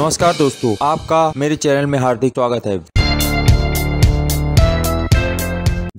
नमस्कार दोस्तों आपका मेरे चैनल में हार्दिक स्वागत है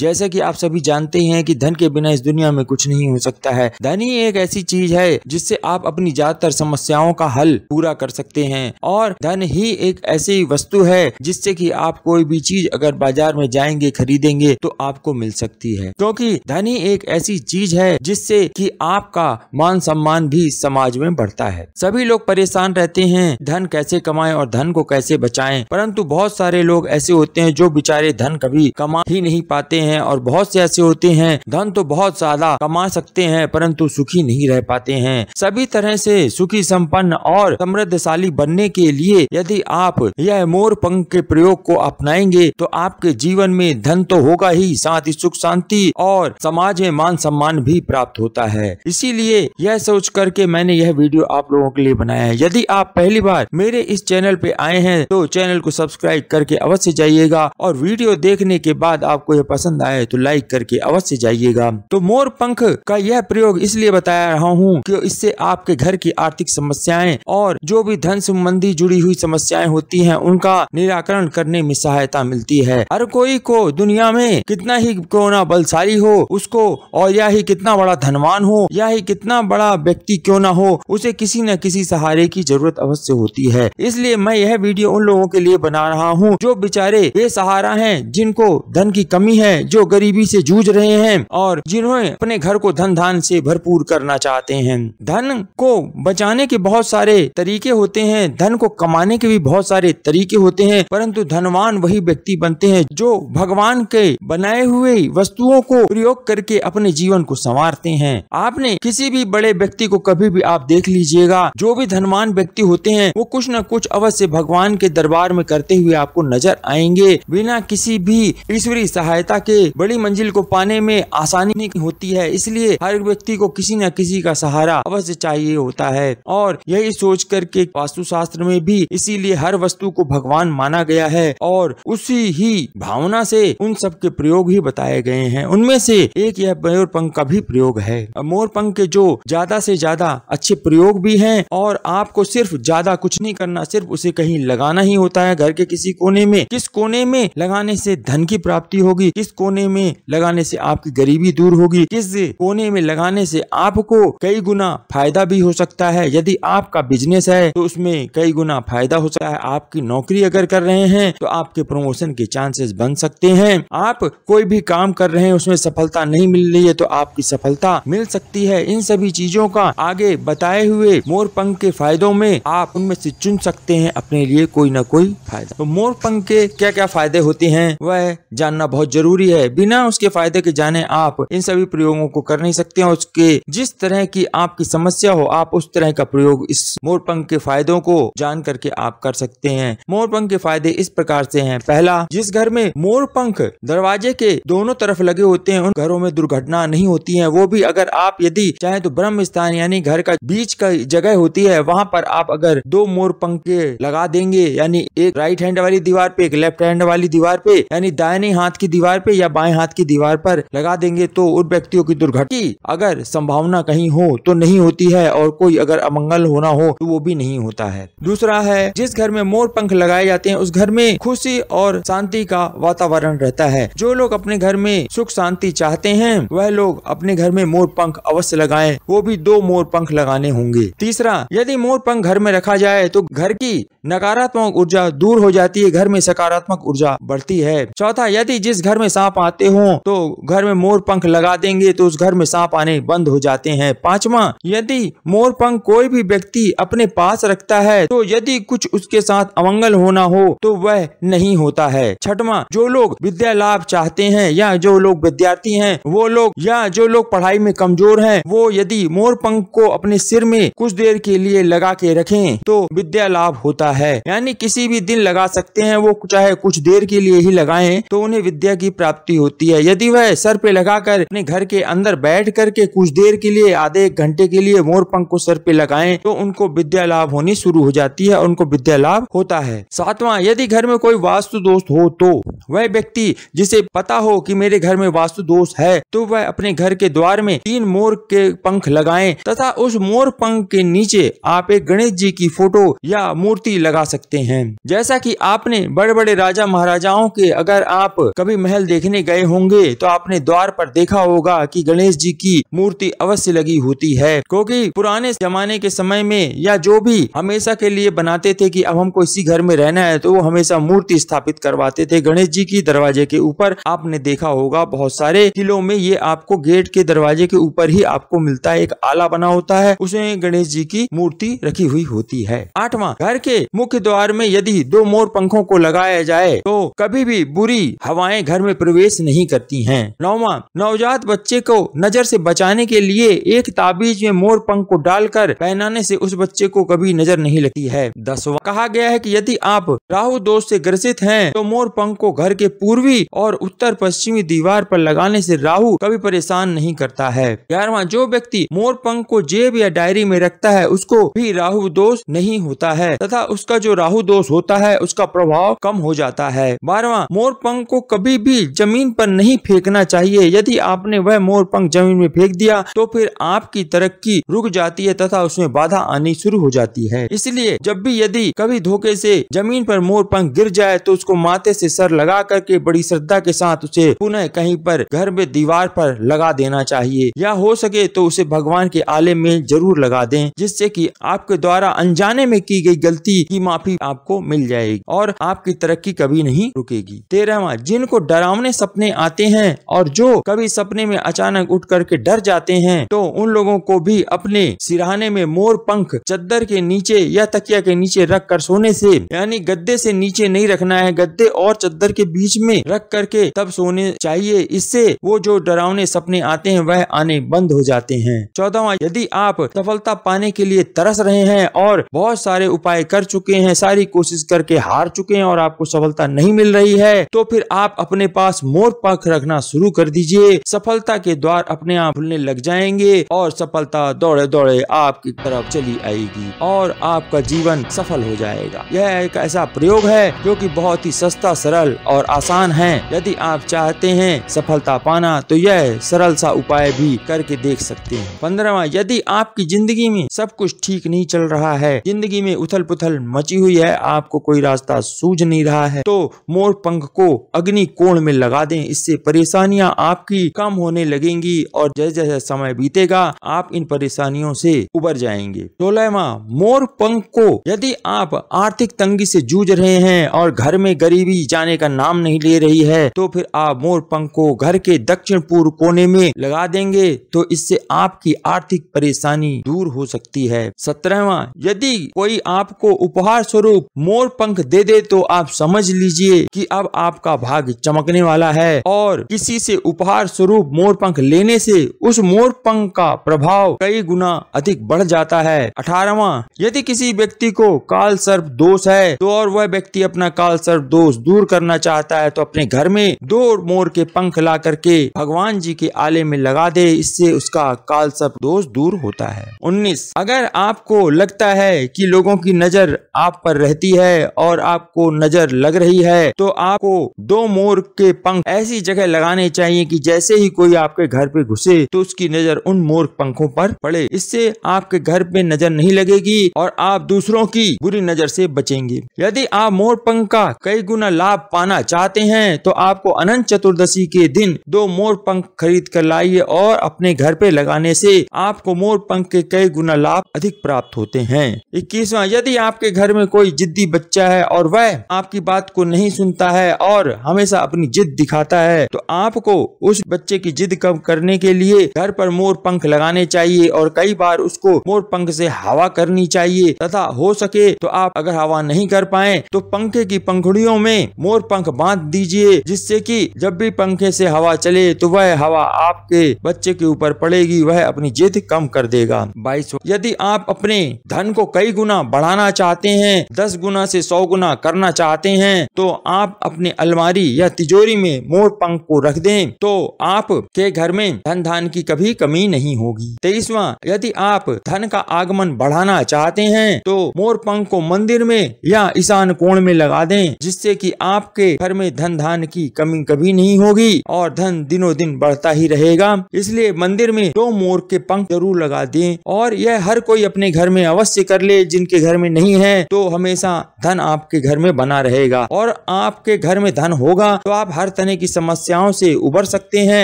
जैसे कि आप सभी जानते हैं कि धन के बिना इस दुनिया में कुछ नहीं हो सकता है धन ही एक ऐसी चीज है जिससे आप अपनी ज्यादातर समस्याओं का हल पूरा कर सकते हैं और धन ही एक ऐसी वस्तु है जिससे कि आप कोई भी चीज अगर बाजार में जाएंगे खरीदेंगे तो आपको मिल सकती है क्योंकि धन ही एक ऐसी चीज है जिससे कि आपका मान सम्मान भी समाज में बढ़ता है सभी लोग परेशान रहते हैं धन कैसे कमाएं और धन को कैसे बचाएं परंतु बहुत सारे लोग ऐसे होते हैं जो बेचारे धन कभी कमा ही नहीं पाते हैं हैं और बहुत से ऐसे होते हैं धन तो बहुत ज्यादा कमा सकते हैं परंतु सुखी नहीं रह पाते हैं सभी तरह से सुखी संपन्न और समृद्धशाली बनने के लिए यदि आप यह मोर पंख के प्रयोग को अपनाएंगे तो आपके जीवन में धन तो होगा ही साथ ही सुख शांति और समाज में मान सम्मान भी प्राप्त होता है इसीलिए यह सोच करके मैंने यह वीडियो आप लोगों के लिए बनाया है यदि आप पहली बार मेरे इस चैनल पे आए हैं तो चैनल को सब्सक्राइब करके अवश्य जाइएगा और वीडियो देखने के बाद आपको यह पसंद पसंद आए तो लाइक करके अवश्य जाइएगा तो मोर पंख का यह प्रयोग इसलिए बताया रहा हूँ कि इससे आपके घर की आर्थिक समस्याएं और जो भी धन संबंधी जुड़ी हुई समस्याएं होती हैं उनका निराकरण करने में सहायता मिलती है हर कोई को दुनिया में कितना ही ना बलशाली हो उसको और या ही कितना बड़ा धनवान हो या ही कितना बड़ा व्यक्ति क्यों ना हो उसे किसी न किसी सहारे की जरूरत अवश्य होती है इसलिए मैं यह वीडियो उन लोगों के लिए बना रहा हूँ जो बेचारे बेसहारा है जिनको धन की कमी है जो गरीबी से जूझ रहे हैं और जिन्होंने अपने घर को धन धान से भरपूर करना चाहते हैं धन को बचाने के बहुत सारे तरीके होते हैं धन को कमाने के भी बहुत सारे तरीके होते हैं परंतु धनवान वही व्यक्ति बनते हैं जो भगवान के बनाए हुए वस्तुओं को प्रयोग करके अपने जीवन को संवारते हैं आपने किसी भी बड़े व्यक्ति को कभी भी आप देख लीजिएगा जो भी धनवान व्यक्ति होते हैं वो कुछ न कुछ अवश्य भगवान के दरबार में करते हुए आपको नजर आएंगे बिना किसी भी ईश्वरीय सहायता के के बड़ी मंजिल को पाने में आसानी होती है इसलिए हर व्यक्ति को किसी न किसी का सहारा अवश्य चाहिए होता है और यही सोच करके वास्तु शास्त्र में भी इसीलिए हर वस्तु को भगवान माना गया है और उसी ही भावना से उन सब के प्रयोग ही बताए गए हैं उनमें से एक यह मयूर पंख का भी प्रयोग है मोर पंख के जो ज्यादा से ज्यादा अच्छे प्रयोग भी हैं और आपको सिर्फ ज्यादा कुछ नहीं करना सिर्फ उसे कहीं लगाना ही होता है घर के किसी कोने में किस कोने में लगाने से धन की प्राप्ति होगी किस कोने में लगाने से आपकी गरीबी दूर होगी किस कोने में लगाने से आपको कई गुना फायदा भी हो सकता है यदि आपका बिजनेस है तो उसमें कई गुना फायदा हो सकता है आपकी नौकरी अगर कर रहे हैं तो आपके प्रमोशन के चांसेस बन सकते हैं आप कोई भी काम कर रहे हैं उसमें सफलता नहीं मिल रही है तो आपकी सफलता मिल सकती है इन सभी चीजों का आगे बताए हुए पंख के फायदों में आप उनमें से चुन सकते हैं अपने लिए कोई ना कोई फायदा तो मोर पंख के क्या क्या फायदे होते हैं वह जानना बहुत जरूरी होती है बिना उसके फायदे के जाने आप इन सभी प्रयोगों को कर नहीं सकते हैं उसके जिस तरह की आपकी समस्या हो आप उस तरह का प्रयोग इस मोरपंख के फायदों को जान करके आप कर सकते हैं मोरपंख के फायदे इस प्रकार से हैं पहला जिस घर में मोरपंख दरवाजे के दोनों तरफ लगे होते हैं उन घरों में दुर्घटना नहीं होती है वो भी अगर आप यदि चाहे तो ब्रह्म स्थान यानी घर का बीच का जगह होती है वहाँ पर आप अगर दो मोर पंखे लगा देंगे यानी एक राइट हैंड वाली दीवार पे एक लेफ्ट हैंड वाली दीवार पे यानी दाहिने हाथ की दीवार पे या बाएं हाथ की दीवार पर लगा देंगे तो उन व्यक्तियों की दुर्घटना की अगर संभावना कहीं हो तो नहीं होती है और कोई अगर अमंगल होना हो तो वो भी नहीं होता है दूसरा है जिस घर में मोर पंख लगाए जाते हैं उस घर में खुशी और शांति का वातावरण रहता है जो लोग अपने घर में सुख शांति चाहते हैं वह लोग अपने घर में मोर पंख अवश्य लगाएं वो भी दो मोर पंख लगाने होंगे तीसरा यदि मोर पंख घर में रखा जाए तो घर की नकारात्मक ऊर्जा दूर हो जाती है घर में सकारात्मक ऊर्जा बढ़ती है चौथा यदि जिस घर में सांप आते हो तो घर में मोर पंख लगा देंगे तो उस घर में सांप आने बंद हो जाते हैं पांचवा यदि मोर पंख कोई भी व्यक्ति अपने पास रखता है तो यदि कुछ उसके साथ अमंगल होना हो तो वह नहीं होता है छठवा जो लोग विद्या लाभ चाहते हैं या जो लोग विद्यार्थी हैं वो लोग या जो लोग पढ़ाई में कमजोर हैं वो यदि मोर पंख को अपने सिर में कुछ देर के लिए लगा के रखें तो विद्या लाभ होता सकता है यानी किसी भी दिन लगा सकते हैं वो चाहे कुछ देर के लिए ही लगाएं तो उन्हें विद्या की प्राप्ति होती है यदि वह सर पे लगाकर अपने घर के अंदर बैठ करके कुछ देर के लिए आधे एक घंटे के लिए मोर पंख को सर पे लगाएं तो उनको विद्या लाभ होनी शुरू हो जाती है उनको विद्या लाभ होता है सातवां यदि घर में कोई वास्तु दोष हो तो वह व्यक्ति जिसे पता हो कि मेरे घर में वास्तु दोष है तो वह अपने घर के द्वार में तीन मोर के पंख लगाए तथा उस मोर पंख के नीचे आप एक गणेश जी की फोटो या मूर्ति लगा सकते हैं जैसा कि आपने बड़े बड़े राजा महाराजाओं के अगर आप कभी महल देखने गए होंगे तो आपने द्वार पर देखा होगा कि गणेश जी की मूर्ति अवश्य लगी होती है क्योंकि पुराने जमाने के समय में या जो भी हमेशा के लिए बनाते थे कि अब हमको इसी घर में रहना है तो वो हमेशा मूर्ति स्थापित करवाते थे गणेश जी की दरवाजे के ऊपर आपने देखा होगा बहुत सारे किलों में ये आपको गेट के दरवाजे के ऊपर ही आपको मिलता है एक आला बना होता है उसमें गणेश जी की मूर्ति रखी हुई होती है आठवां घर के मुख्य द्वार में यदि दो मोर पंखों को लगाया जाए तो कभी भी बुरी हवाएं घर में प्रवेश नहीं करती हैं। नौवा नवजात बच्चे को नजर से बचाने के लिए एक ताबीज में मोर पंख को डालकर पहनाने से उस बच्चे को कभी नजर नहीं लगती है दसवा कहा गया है कि यदि आप राहु दोष से ग्रसित हैं तो मोर पंख को घर के पूर्वी और उत्तर पश्चिमी दीवार पर लगाने से राहु कभी परेशान नहीं करता है ग्यारहवा जो व्यक्ति मोर पंख को जेब या डायरी में रखता है उसको भी राहु दोष नहीं होता है तथा उस उसका जो राहु दोष होता है उसका प्रभाव कम हो जाता है बारवा मोर पंख को कभी भी जमीन पर नहीं फेंकना चाहिए यदि आपने वह मोर पंख जमीन में फेंक दिया तो फिर आपकी तरक्की रुक जाती है तथा उसमें बाधा आनी शुरू हो जाती है इसलिए जब भी यदि कभी धोखे से जमीन पर मोर पंख गिर जाए तो उसको माथे से सर लगा करके बड़ी श्रद्धा के साथ उसे पुनः कहीं पर घर में दीवार पर लगा देना चाहिए या हो सके तो उसे भगवान के आले में जरूर लगा दें जिससे कि आपके द्वारा अनजाने में की गई गलती की माफी आपको मिल जाएगी और आपकी तरक्की कभी नहीं रुकेगी तेरहवा जिनको डरावने सपने आते हैं और जो कभी सपने में अचानक उठ करके डर जाते हैं तो उन लोगों को भी अपने सिराने में मोर पंख चद्दर के नीचे या तकिया के नीचे रख कर सोने से यानी गद्दे से नीचे नहीं रखना है गद्दे और चद्दर के बीच में रख करके तब सोने चाहिए इससे वो जो डरावने सपने आते हैं वह आने बंद हो जाते हैं चौदहवा यदि आप सफलता पाने के लिए तरस रहे हैं और बहुत सारे उपाय कर चुके चुके हैं सारी कोशिश करके हार चुके हैं और आपको सफलता नहीं मिल रही है तो फिर आप अपने पास मोर पंख रखना शुरू कर दीजिए सफलता के द्वार अपने आप खुलने लग जाएंगे और सफलता दौड़े दौड़े आपकी तरफ चली आएगी और आपका जीवन सफल हो जाएगा यह एक ऐसा प्रयोग है जो की बहुत ही सस्ता सरल और आसान है यदि आप चाहते हैं सफलता पाना तो यह सरल सा उपाय भी करके देख सकते हैं पंद्रहवा यदि आपकी जिंदगी में सब कुछ ठीक नहीं चल रहा है जिंदगी में उथल पुथल मची हुई है आपको कोई रास्ता सूझ नहीं रहा है तो मोर पंख को अग्नि कोण में लगा दें इससे परेशानियां आपकी कम होने लगेंगी और जैसे जैसे समय बीतेगा आप इन परेशानियों से उबर जाएंगे सोलहवा मोर पंख को यदि आप आर्थिक तंगी से जूझ रहे हैं और घर में गरीबी जाने का नाम नहीं ले रही है तो फिर आप मोर पंख को घर के दक्षिण पूर्व कोने में लगा देंगे तो इससे आपकी आर्थिक परेशानी दूर हो सकती है सत्रहवा यदि कोई आपको उपहार स्वरूप मोर पंख दे दे तो आप समझ लीजिए कि अब आपका भाग चमकने वाला है और किसी से उपहार स्वरूप मोर पंख लेने से उस मोर पंख का प्रभाव कई गुना अधिक बढ़ जाता है अठारहवा यदि किसी व्यक्ति को काल सर्प दोष है तो और वह व्यक्ति अपना काल सर्प दोष दूर करना चाहता है तो अपने घर में दो मोर के पंख ला करके भगवान जी के आले में लगा दे इससे उसका काल सर्प दोष दूर होता है उन्नीस अगर आपको लगता है कि लोगों की नजर आप पर रहती है और आपको नजर लग रही है तो आपको दो मोर के पंख ऐसी जगह लगाने चाहिए कि जैसे ही कोई आपके घर पे घुसे तो उसकी नजर उन मोर पंखों पर पड़े इससे आपके घर पे नजर नहीं लगेगी और आप दूसरों की बुरी नजर से बचेंगे यदि आप मोर पंख का कई गुना लाभ पाना चाहते हैं तो आपको अनंत चतुर्दशी के दिन दो मोर पंख खरीद कर लाइए और अपने घर पे लगाने से आपको मोर पंख के कई गुना लाभ अधिक प्राप्त होते हैं इक्कीसवा यदि आपके घर में कोई जिद्दी बच्चा है और वह आपकी बात को नहीं सुनता है और हमेशा अपनी जिद दिखाता है तो आपको उस बच्चे की जिद कम करने के लिए घर पर मोर पंख लगाने चाहिए और कई बार उसको मोर पंख से हवा करनी चाहिए तथा हो सके तो आप अगर हवा नहीं कर पाए तो पंखे की पंखुड़ियों में मोर पंख बांध दीजिए जिससे कि जब भी पंखे से हवा चले तो वह हवा आपके बच्चे के ऊपर पड़ेगी वह अपनी जिद कम कर देगा बाईस यदि आप अपने धन को कई गुना बढ़ाना चाहते चाहते हैं दस गुना से सौ गुना करना चाहते हैं तो आप अपने अलमारी या तिजोरी में मोर पंख को रख दें तो आप के घर में धन धान की कभी कमी नहीं होगी तेईसवा यदि आप धन का आगमन बढ़ाना चाहते हैं तो मोर पंख को मंदिर में या ईशान कोण में लगा दें जिससे कि आपके घर में धन धान की कमी कभी नहीं होगी और धन दिनों दिन बढ़ता ही रहेगा इसलिए मंदिर में दो मोर के पंख जरूर लगा दें और यह हर कोई अपने घर में अवश्य कर ले जिनके घर में नहीं है हैं तो हमेशा धन आपके घर में बना रहेगा और आपके घर में धन होगा तो आप हर तरह की समस्याओं से उबर सकते हैं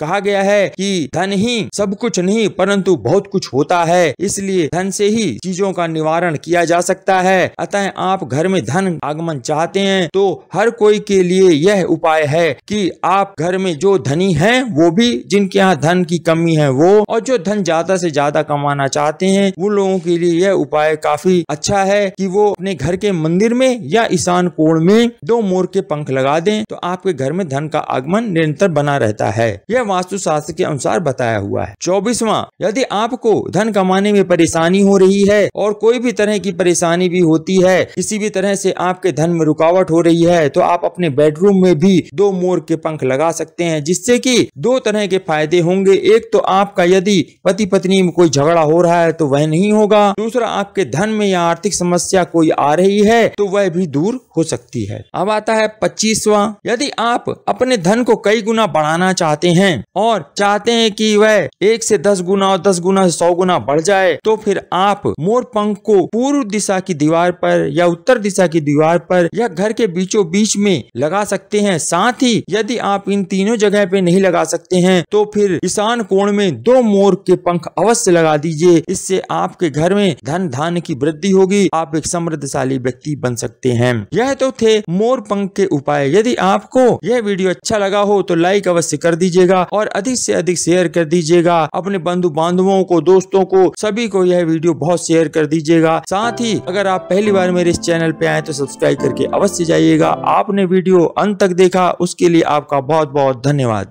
कहा गया है कि धन ही सब कुछ नहीं परंतु बहुत कुछ होता है इसलिए धन से ही चीजों का निवारण किया जा सकता है अतः आप घर में धन आगमन चाहते हैं तो हर कोई के लिए यह उपाय है कि आप घर में जो धनी हैं वो भी जिनके यहाँ धन की कमी है वो और जो धन ज्यादा से ज्यादा कमाना चाहते हैं वो लोगों के लिए यह उपाय काफी अच्छा है कि वो अपने घर के मंदिर में या ईशान कोण में दो मोर के पंख लगा दें तो आपके घर में धन का आगमन निरंतर बना रहता है यह वास्तु शास्त्र के अनुसार बताया हुआ है चौबीसवा यदि आपको धन कमाने में परेशानी हो रही है और कोई भी तरह की परेशानी भी होती है किसी भी तरह से आपके धन में रुकावट हो रही है तो आप अपने बेडरूम में भी दो मोर के पंख लगा सकते हैं जिससे कि दो तरह के फायदे होंगे एक तो आपका यदि पति पत्नी में कोई झगड़ा हो रहा है तो वह नहीं होगा दूसरा आपके धन में या आर्थिक समस्या कोई आ रही है तो वह भी दूर हो सकती है अब आता है पच्चीसवा यदि आप अपने धन को कई गुना बढ़ाना चाहते हैं और चाहते हैं कि वह एक से दस गुना और दस गुना सौ गुना बढ़ जाए तो फिर आप मोर पंख को पूर्व दिशा की दीवार पर या उत्तर दिशा की दीवार पर या घर के बीचों बीच में लगा सकते हैं साथ ही यदि आप इन तीनों जगह पे नहीं लगा सकते हैं तो फिर ईशान कोण में दो मोर के पंख अवश्य लगा दीजिए इससे आपके घर में धन धान की वृद्धि होगी आप एक समृद्धशाली व्यक्ति बन सकते हैं यह तो थे मोर पंख के उपाय यदि आपको यह वीडियो अच्छा लगा हो तो लाइक अवश्य कर दीजिएगा और अधिक से अधिक शेयर कर दीजिएगा अपने बंधु बांधवों को दोस्तों को सभी को यह वीडियो बहुत शेयर कर दीजिएगा साथ ही अगर आप पहली बार मेरे इस चैनल पे आए तो सब्सक्राइब करके अवश्य जाइएगा आपने वीडियो अंत तक देखा उसके लिए आपका बहुत बहुत धन्यवाद